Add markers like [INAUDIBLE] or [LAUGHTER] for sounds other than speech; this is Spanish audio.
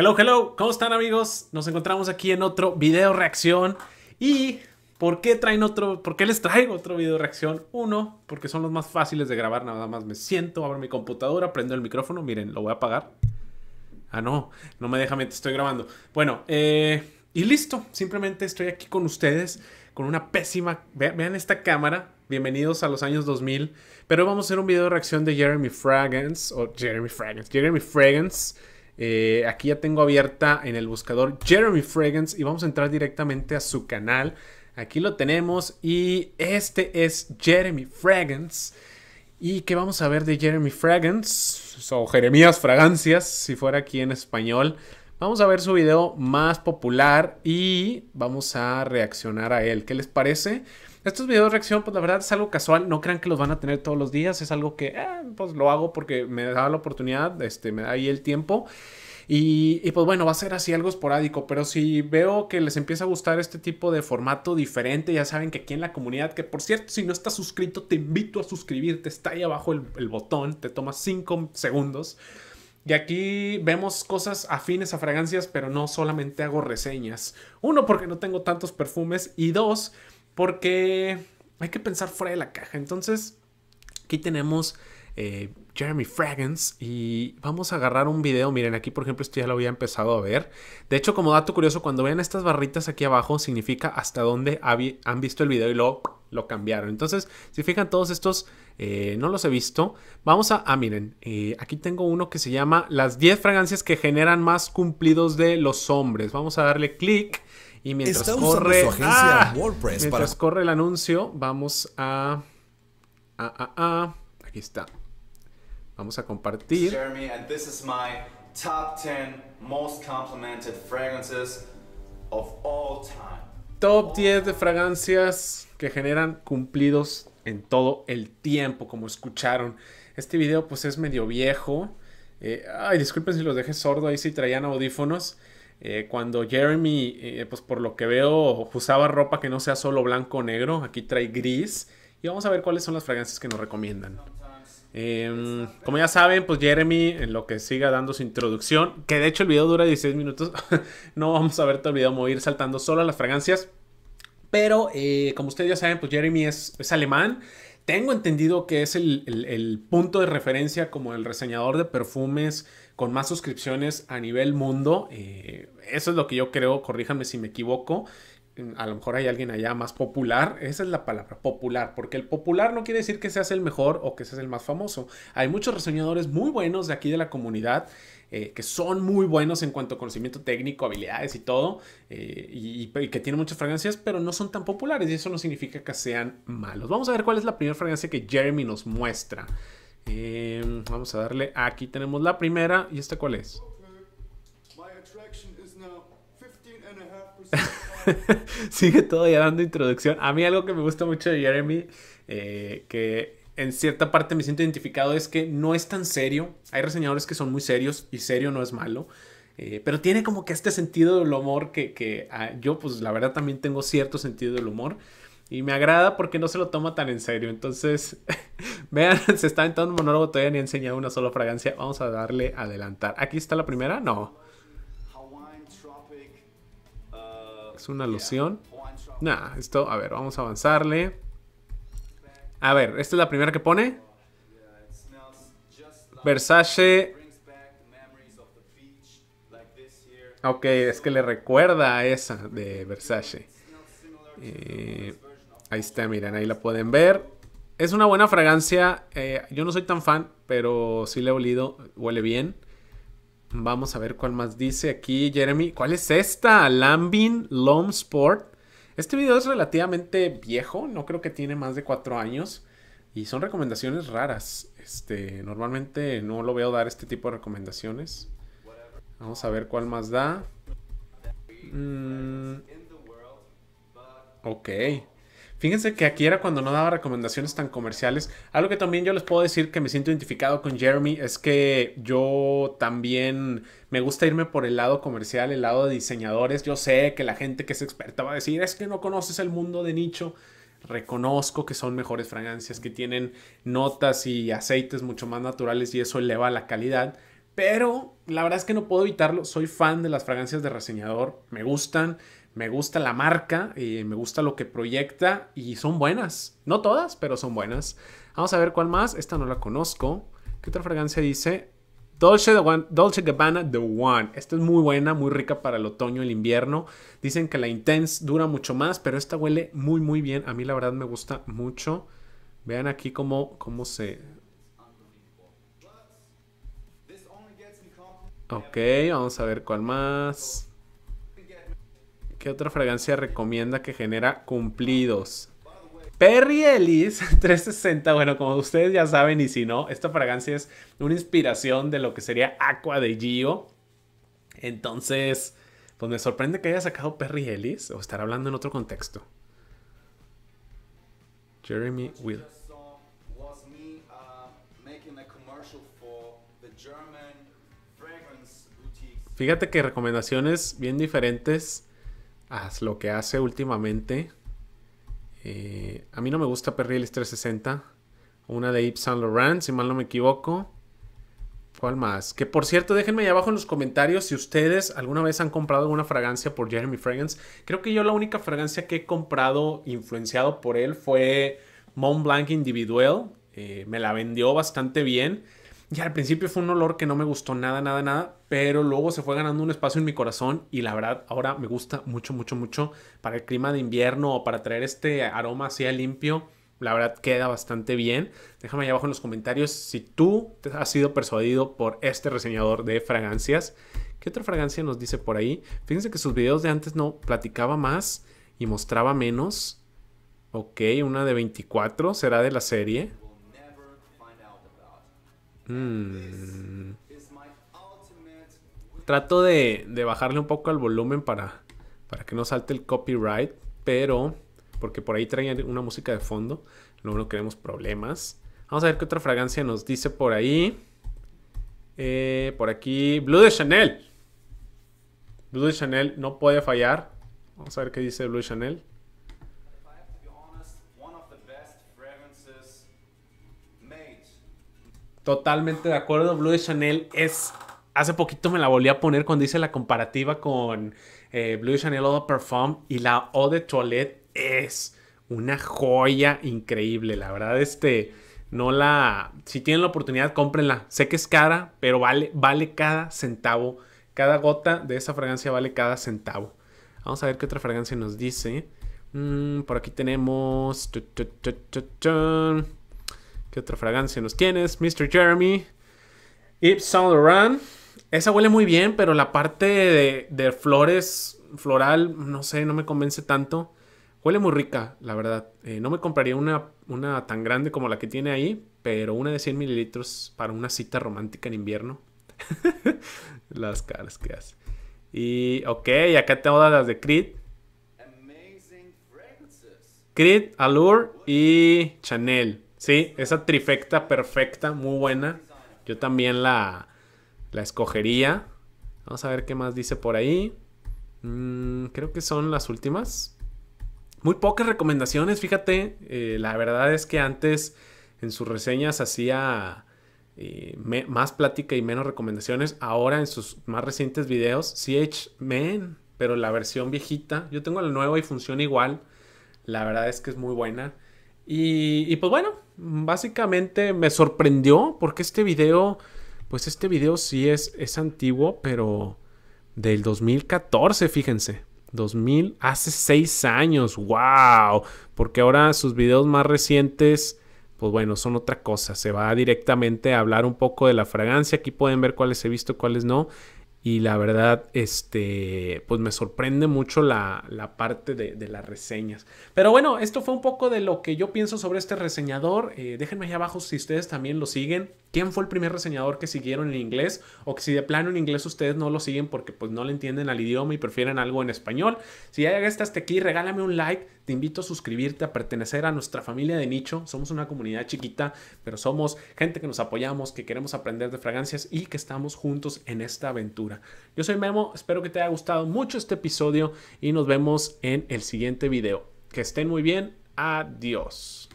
Hello, hello, ¿cómo están amigos? Nos encontramos aquí en otro video reacción y ¿por qué traen otro? ¿Por qué les traigo otro video reacción? Uno, porque son los más fáciles de grabar, nada más me siento, abro mi computadora, prendo el micrófono, miren, lo voy a apagar. Ah, no, no me deja, mente, estoy grabando. Bueno, eh, y listo, simplemente estoy aquí con ustedes con una pésima, vean, esta cámara, bienvenidos a los años 2000, pero hoy vamos a hacer un video de reacción de Jeremy Fragrance, o Jeremy Fragrance, Jeremy Fragrance eh, aquí ya tengo abierta en el buscador Jeremy Fragrance y vamos a entrar directamente a su canal. Aquí lo tenemos y este es Jeremy Fragrance. ¿Y qué vamos a ver de Jeremy Fragrance? O Jeremías Fragancias, si fuera aquí en español. Vamos a ver su video más popular y vamos a reaccionar a él. ¿Qué les parece? Estos videos de reacción, pues la verdad es algo casual, no crean que los van a tener todos los días, es algo que, eh, pues lo hago porque me da la oportunidad, este, me da ahí el tiempo. Y, pues bueno, va a ser así algo esporádico, pero si veo que les empieza a gustar este tipo de formato diferente, ya saben que aquí en la comunidad, que por cierto, si no estás suscrito, te invito a suscribirte, está ahí abajo el, el botón, te toma 5 segundos. Y aquí vemos cosas afines a fragancias, pero no solamente hago reseñas. Uno, porque no tengo tantos perfumes. Y dos, porque hay que pensar fuera de la caja. Entonces, aquí tenemos eh, Jeremy Fragrance y vamos a agarrar un video. Miren, aquí por ejemplo esto ya lo había empezado a ver. De hecho, como dato curioso, cuando vean estas barritas aquí abajo, significa hasta dónde han visto el video y lo, lo cambiaron. Entonces, si fijan todos estos, eh, no los he visto. Vamos a, ah, miren, eh, aquí tengo uno que se llama las 10 fragancias que generan más cumplidos de los hombres. Vamos a darle clic. Y mientras corre. ¡ah! corre el anuncio, vamos a. aquí está. Vamos a compartir. top 10 de fragancias que generan cumplidos en todo el tiempo, como escucharon. Este video pues es medio viejo. Eh, ay, disculpen si los dejé sordo, ahí si traían audífonos. Eh, cuando Jeremy, eh, pues por lo que veo, usaba ropa que no sea solo blanco o negro, aquí trae gris. Y vamos a ver cuáles son las fragancias que nos recomiendan. Em, como ya saben, pues Jeremy, en lo que siga dando su introducción, que de hecho el video dura 16 minutos, [LAUGHS] no vamos a ver todo el video, vamos a ir saltando solo a las fragancias. Pero eh, como ustedes ya saben, pues Jeremy es, alemán. Tengo entendido que es el, el punto de referencia como el reseñador de perfumes con más suscripciones a nivel mundo. Eh, eso es lo que yo creo, corríjame si me equivoco. Mm, a lo mejor hay alguien allá más popular. Esa es la palabra, popular. Porque el popular no quiere decir que seas el mejor o que seas el más famoso. Hay muchos reseñadores muy buenos de aquí de la comunidad. Eh, que son muy buenos en cuanto a conocimiento técnico, habilidades y todo, eh, y, que tienen muchas fragancias, pero no son tan populares y eso no significa que sean malos. Vamos a ver cuál es la primera fragancia que Jeremy nos muestra. Em, vamos a darle. Aquí tenemos la primera. ¿Y esta cuál es? [LAUGHS] Sigue todavía dando introducción. A mí algo que me gusta mucho de Jeremy, eh, que en cierta parte me siento identificado, es que no es tan serio. Hay reseñadores que son muy serios y serio no es malo. Eh, pero tiene como que este sentido del humor que, ah, yo pues la verdad también tengo cierto sentido del humor. Y me agrada porque no se lo toma tan en serio. Entonces, [LAUGHS] vean, [LAUGHS] se está entrando un monólogo, todavía ni he enseñado una sola fragancia. Vamos a darle adelantar. ¿Aquí está la primera? No. ¿Es una alusión? Nah, esto, a ver, vamos a avanzarle. A ver, ¿esta es la primera que pone? Versace Ok, es que le recuerda a esa de Versace. Eh, Ahí está, miren, ahí la pueden ver. Es una buena fragancia. Eh, yo no soy tan fan, pero sí le he olido. Huele bien. Vamos a ver cuál más dice aquí Jeremy. ¿Cuál es esta? Lambin Loam Sport. Este video es relativamente viejo, no creo que tiene más de cuatro años. Y son recomendaciones raras. Este, normalmente no lo veo dar este tipo de recomendaciones. Vamos a ver cuál más da. Mm. ok. Fíjense que aquí era cuando no daba recomendaciones tan comerciales. Algo que también yo les puedo decir que me siento identificado con Jeremy es que yo también me gusta irme por el lado comercial, el lado de diseñadores. Yo sé que la gente que es experta va a decir, es que no conoces el mundo de nicho. Reconozco que son mejores fragancias, que tienen notas y aceites mucho más naturales y eso eleva la calidad. Pero la verdad es que no puedo evitarlo. Soy fan de las fragancias de reseñador. Me gustan me gusta la marca, y eh, me gusta lo que proyecta y son buenas. No todas, pero son buenas. Vamos a ver cuál más. Esta no la conozco. ¿Qué otra fragancia dice? Dolce, Dolce Gabbana The One. Esta es muy buena, muy rica para el otoño, el invierno. Dicen que la Intense dura mucho más, pero esta huele muy, muy bien. A mí la verdad me gusta mucho. Vean aquí cómo, cómo se... Ok, vamos a ver cuál más. ¿Qué otra fragancia recomienda que genera cumplidos? Perry Ellis 360, [LAUGHS] bueno, como ustedes ya saben y si no, esta fragancia es una inspiración de lo que sería Aqua de Gio. Entonces, pues me sorprende que haya sacado Perry Ellis o estar hablando en otro contexto. Jeremy Will. Fíjate que recomendaciones bien diferentes Haz lo que hace últimamente. Eh, a mí no me gusta Perriles 360. Una de Yves Saint Laurent, si mal no me equivoco. ¿Cuál más? Que por cierto, déjenme ahí abajo en los comentarios si ustedes alguna vez han comprado alguna fragancia por Jeremy Fragrance. Creo que yo la única fragancia que he comprado influenciado por él fue Montblanc Blanc Individual. Eh, me la vendió bastante bien. Ya al principio fue un olor que no me gustó nada, nada, nada, pero luego se fue ganando un espacio en mi corazón y la verdad ahora me gusta mucho, mucho, mucho para el clima de invierno o para traer este aroma así limpio. La verdad queda bastante bien. Déjame ahí abajo en los comentarios si tú has sido persuadido por este reseñador de fragancias. ¿Qué otra fragancia nos dice por ahí? Fíjense que sus videos de antes no platicaba más y mostraba menos. Ok, una de 24 será de la serie. Mm. Trato de, bajarle un poco al volumen para, para que no salte el copyright, pero porque por ahí traen una música de fondo, no, queremos problemas. Vamos a ver qué otra fragancia nos dice por ahí. Eh, por aquí, Blue de Chanel. Blue de Chanel no puede fallar. Vamos a ver qué dice Blue de Chanel. Totalmente de acuerdo. Blue de Chanel es. Hace poquito me la volví a poner cuando hice la comparativa con eh, Blue de Chanel Eau de Perfume y la Eau de Toilette es una joya increíble. La verdad, este. No la. Si tienen la oportunidad, cómprenla. Sé que es cara, pero vale, vale cada centavo. Cada gota de esa fragancia vale cada centavo. Vamos a ver qué otra fragancia nos dice. Mm, por aquí tenemos. ¿Qué otra fragancia nos tienes? Mr. Jeremy. Yves Saint Laurent. Esa huele muy bien, pero la parte de, flores, floral, no sé, no me convence tanto. Huele muy rica, la verdad. Eh, no me compraría una, tan grande como la que tiene ahí, pero una de 100 mililitros para una cita romántica en invierno. [LAUGHS] las caras que hace. Y, ok, acá tengo las de Creed. Creed, Allure y Chanel. Sí, esa trifecta perfecta, muy buena. Yo también la, escogería. Vamos a ver qué más dice por ahí. Mm, creo que son las últimas. Muy pocas recomendaciones, fíjate. Eh, la verdad es que antes en sus reseñas hacía eh, más plática y menos recomendaciones. Ahora en sus más recientes videos, sí men, pero la versión viejita. Yo tengo la nueva y funciona igual. La verdad es que es muy buena. Y, pues bueno, básicamente me sorprendió porque este video, pues este video sí es, es antiguo, pero del 2014, fíjense. 2000, hace 6 años, wow. Porque ahora sus videos más recientes, pues bueno, son otra cosa. Se va directamente a hablar un poco de la fragancia. Aquí pueden ver cuáles he visto, cuáles no. Y la verdad, este, pues me sorprende mucho la, parte de, las reseñas. Pero bueno, esto fue un poco de lo que yo pienso sobre este reseñador. Eh, déjenme ahí abajo si ustedes también lo siguen. ¿Quién fue el primer reseñador que siguieron en inglés? O que si de plano en inglés ustedes no lo siguen porque pues no le entienden al idioma y prefieren algo en español. Si ya llegaste hasta aquí, regálame un like. Te invito a suscribirte, a pertenecer a nuestra familia de nicho. Somos una comunidad chiquita, pero somos gente que nos apoyamos, que queremos aprender de fragancias y que estamos juntos en esta aventura. Yo soy Memo, espero que te haya gustado mucho este episodio y nos vemos en el siguiente video. Que estén muy bien, adiós.